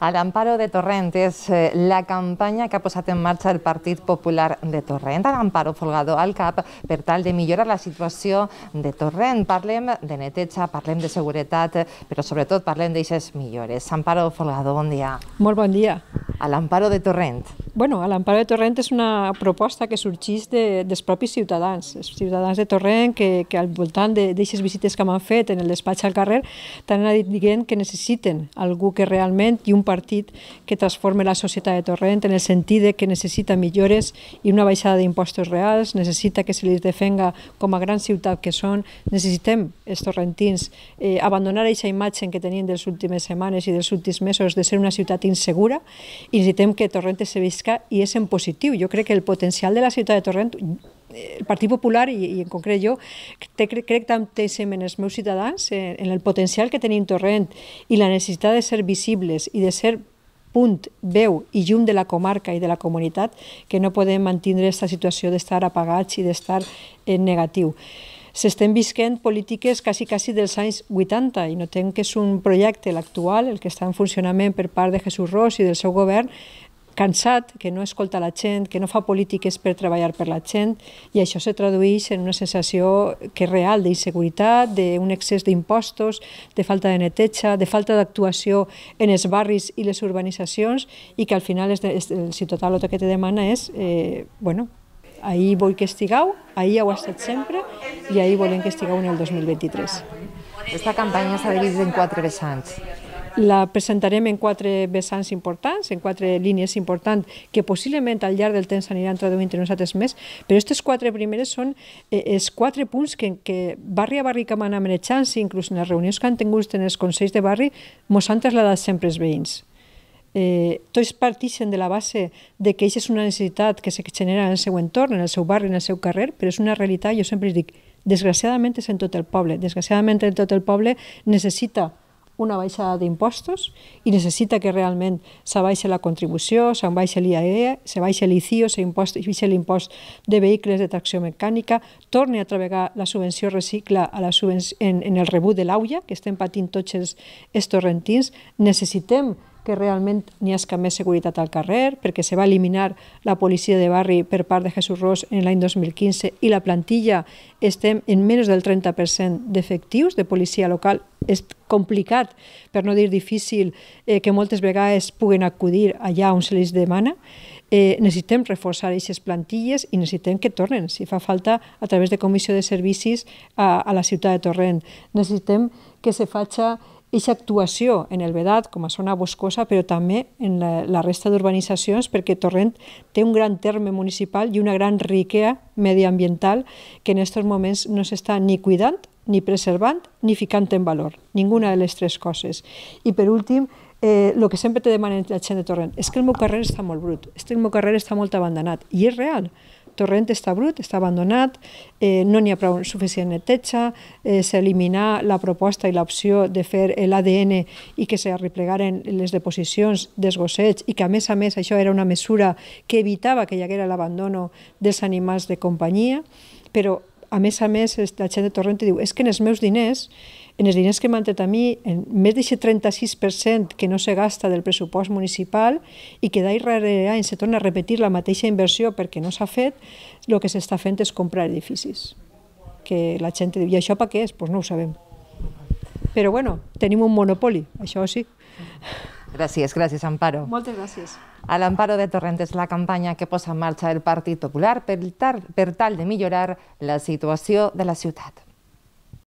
A l'Amparo de Torrent és eh, la campanya que ha posat en marxa el Partit Popular de Torrent, a l'Amparo Folgado al CAP, per tal de millorar la situació de Torrent. Parlem de neteja, parlem de seguretat, però sobretot parlem d'eixes millores. Amparo Folgado, bon dia. Molt bon dia. A l'Amparo de Torrent. Bueno, a l'Empara de Torrent és una proposta que sorgeix de, dels propis ciutadans, els ciutadans de Torrent que, que al voltant d'aquestes visites que m'han fet en el despatx al carrer t'han anat dient que necessiten algú que realment i un partit que transforme la societat de Torrent en el sentit de que necessita millores i una baixada d'impostos reals, necessita que se li defenga com a gran ciutat que són, necessitem els torrentins eh, abandonar aquesta imatge que tenien dels últimes setmanes i dels últims mesos de ser una ciutat insegura i necessitem que Torrent se visca pesca y és en positiu. Jo crec que el potencial de la ciutat de Torrent, eh, el Partit Popular i, i en concret jo, te, crec que també som els meus ciutadans, en, eh, en el potencial que tenim Torrent i la necessitat de ser visibles i de ser punt, veu i llum de la comarca i de la comunitat, que no podem mantenir aquesta situació d'estar apagats i d'estar en negatiu s'estem visquent polítiques quasi, quasi dels anys 80 i notem que és un projecte, l'actual, el que està en funcionament per part de Jesús Ros i del seu govern, cansat, que no escolta la gent, que no fa polítiques per treballar per la gent, i això se tradueix en una sensació que és real d'inseguretat, d'un excés d'impostos, de falta de neteja, de falta d'actuació en els barris i les urbanitzacions, i que al final és de, és, el ciutadà el que te demana és, eh, bueno, ahir vull que estigueu, ahir heu estat sempre, i ahir volem que estigueu en el 2023. Aquesta campanya s'ha dividit en quatre vessants. La presentarem en quatre vessants importants, en quatre línies importants, que possiblement al llarg del temps aniran traduint entre nosaltres més, però aquestes quatre primeres són eh, els quatre punts que, que barri a barri que hem anat manejant, inclús en les reunions que han tingut en els consells de barri, ens han traslladat sempre els veïns eh, tots partixen de la base de que això és una necessitat que se genera en el seu entorn, en el seu barri, en el seu carrer, però és una realitat, jo sempre dic, desgraciadament és en tot el poble, desgraciadament en tot el poble necessita una baixada d'impostos i necessita que realment s'abaixi la contribució, s'abaixi l'IAE, s'abaixi l'ICIO, s'abaixi l'impost de vehicles de tracció mecànica, torni a treballar la subvenció recicla a la subvenció, en, en el rebut de l'AUIA, que estem patint tots els, els torrentins. Necessitem que realment n'hi ha més seguretat al carrer, perquè se va eliminar la policia de barri per part de Jesús Ros en l'any 2015 i la plantilla estem en menys del 30% d'efectius de policia local. És complicat, per no dir difícil, eh, que moltes vegades puguen acudir allà on se les demana. Eh, necessitem reforçar aquestes plantilles i necessitem que tornen, si fa falta, a través de comissió de servicis a, a la ciutat de Torrent. Necessitem que se faci eixa actuació en el Vedat com a zona boscosa, però també en la, la resta d'urbanitzacions, perquè Torrent té un gran terme municipal i una gran riquea mediambiental que en aquests moments no s'està ni cuidant, ni preservant, ni ficant en valor. Ninguna de les tres coses. I per últim, eh, el que sempre te demanen la gent de Torrent és que el meu carrer està molt brut, és que el meu carrer està molt abandonat. I és real torrent està brut, està abandonat, eh, no n'hi ha prou suficient neteja, eh, s'elimina la proposta i l'opció de fer l'ADN i que s'arreplegaren les deposicions gossets i que a més a més això era una mesura que evitava que hi haguera l'abandono dels animals de companyia, però a més a més, la gent de Torrent diu és que en els meus diners, en els diners que m'han tret a mi, en més d'aquest 36% que no se gasta del pressupost municipal i que d'ahir rere any se torna a repetir la mateixa inversió perquè no s'ha fet, el que s'està fent és comprar edificis. Que la gent diu, i això per què és? Doncs pues no ho sabem. Però bueno, tenim un monopoli, això sí. Mm. Gràcies, gràcies, Amparo. Moltes gràcies. A l'Amparo de Torrentes, la campanya que posa en marxa el Partit Popular per, per tal de millorar la situació de la ciutat.